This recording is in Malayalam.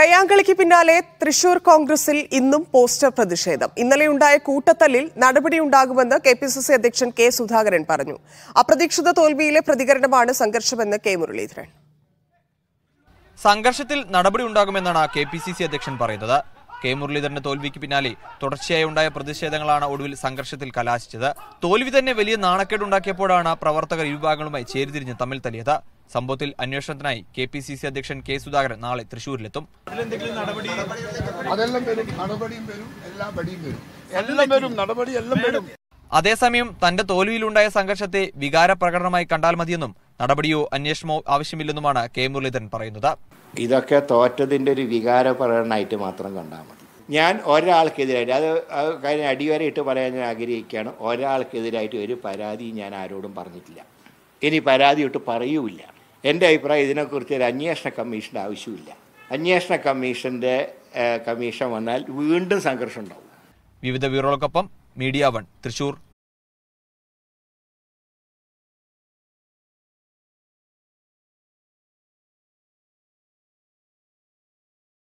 കയ്യാങ്കളിക്ക് പിന്നാലെ തൃശൂർ കോൺഗ്രസിൽ ഇന്നും പോസ്റ്റർ പ്രതിഷേധം ഇന്നലെയുണ്ടായ കൂട്ടത്തല്ലിൽ നടപടിയുണ്ടാകുമെന്ന് കെ പി സി സി അധ്യക്ഷൻ കെ സുധാകരൻ പറഞ്ഞു അപ്രതീക്ഷിത തോൽവിയിലെ പ്രതികരണമാണ് സംഘർഷമെന്ന് കെ മുരളീധരൻ സംഘർഷത്തിൽ നടപടിയുണ്ടാകുമെന്നാണ് കെ പി സി സി അധ്യക്ഷൻ പറയുന്നത് കെ മുരളീധരന്റെ തോൽവിക്ക് പിന്നാലെ തുടർച്ചയായി ഉണ്ടായ പ്രതിഷേധങ്ങളാണ് ഒടുവിൽ സംഘർഷത്തിൽ കലാശിച്ചത് തോൽവി തന്നെ വലിയ നാണക്കേടുണ്ടാക്കിയപ്പോഴാണ് പ്രവർത്തകർ ഇരുവിഭാഗങ്ങളുമായി ചേരിതിരിഞ്ഞ് തമ്മിൽ തല്ലിയത് സംഭവത്തിൽ അന്വേഷണത്തിനായി കെ പി സി സി അധ്യക്ഷൻ കെ സുധാകരൻ നാളെ തൃശൂരിലെത്തും അതേസമയം തന്റെ തോൽവിയിലുണ്ടായ സംഘർഷത്തെ വികാര പ്രകടനമായി കണ്ടാൽ മതിയെന്നും നടപടിയോ അന്വേഷണമോ ആവശ്യമില്ലെന്നുമാണ് കെ മുരളീധരൻ പറയുന്നത് ഇതൊക്കെ തോറ്റതിന്റെ ഒരു വികാര പ്രകടനമായിട്ട് മാത്രം കണ്ടാൽ മതി ഞാൻ ഒരാൾക്കെതിരായിട്ട് അത് കാര്യം അടിവരയിട്ട് പറയാൻ ഞാൻ ആഗ്രഹിക്കുകയാണ് ഒരാൾക്കെതിരായിട്ട് ഒരു പരാതി ഞാൻ ആരോടും പറഞ്ഞിട്ടില്ല ഇനി പരാതി ഇട്ട് പറയൂല്ല എൻ്റെ അഭിപ്രായം ഇതിനെക്കുറിച്ച് ഒരു അന്വേഷണ കമ്മീഷൻ്റെ ആവശ്യമില്ല അന്വേഷണ കമ്മീഷന്റെ കമ്മീഷൻ വന്നാൽ വീണ്ടും സംഘർഷം ഉണ്ടാവും വിവിധ ബ്യൂറോകൾക്കൊപ്പം മീഡിയ വൺ തൃശൂർ